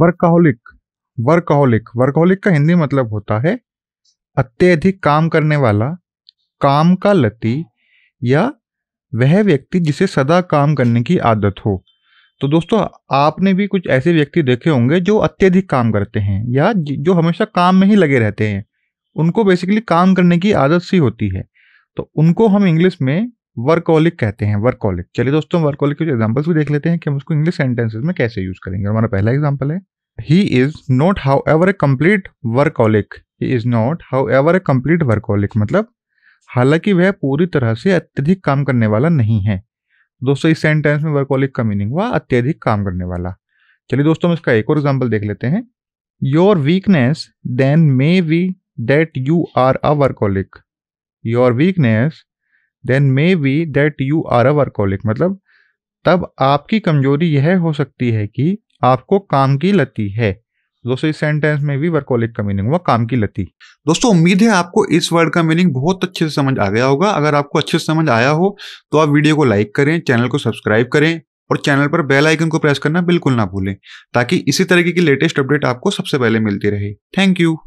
workaholic workaholic workaholic का हिंदी मतलब होता है अत्यधिक काम करने वाला काम का लती या वह व्यक्ति जिसे सदा काम करने की आदत हो तो दोस्तों आपने भी कुछ ऐसे व्यक्ति देखे होंगे जो अत्यधिक काम करते हैं या जो हमेशा काम में ही लगे रहते हैं उनको बेसिकली काम करने की आदत सी होती है तो उनको हम इंग्लिश में वर्कोलिक कहते हैं वर्कॉलिक चलिए दोस्तों वर्कोलिक के कुछ एग्जाम्पल्स भी देख लेते हैं कि हम उसको इंग्लिश सेंटेंसेज में कैसे यूज करेंगे हमारा पहला एग्जाम्पल है he is not however a complete workaholic he is not however a complete workaholic मतलब हालांकि वह पूरी तरह से अत्यधिक काम करने वाला नहीं है दोस्तों इस सेंटेंस में वर्कोलिक का मीनिंग हुआ अत्यधिक काम करने वाला चलिए दोस्तों हम इसका एक और एग्जाम्पल देख लेते हैं your weakness then may be that you are a workaholic your weakness then may be that you are a workaholic मतलब तब आपकी कमजोरी यह हो सकती है कि आपको काम की लती है दोस्तों इस सेंटेंस में भी वर्कोलिक का मीनिंग हुआ काम की लती दोस्तों उम्मीद है आपको इस वर्ड का मीनिंग बहुत अच्छे से समझ आ गया होगा अगर आपको अच्छे से समझ आया हो तो आप वीडियो को लाइक करें चैनल को सब्सक्राइब करें और चैनल पर बेल आइकन को प्रेस करना बिल्कुल ना भूलें ताकि इसी तरीके की लेटेस्ट अपडेट आपको सबसे पहले मिलती रहे थैंक यू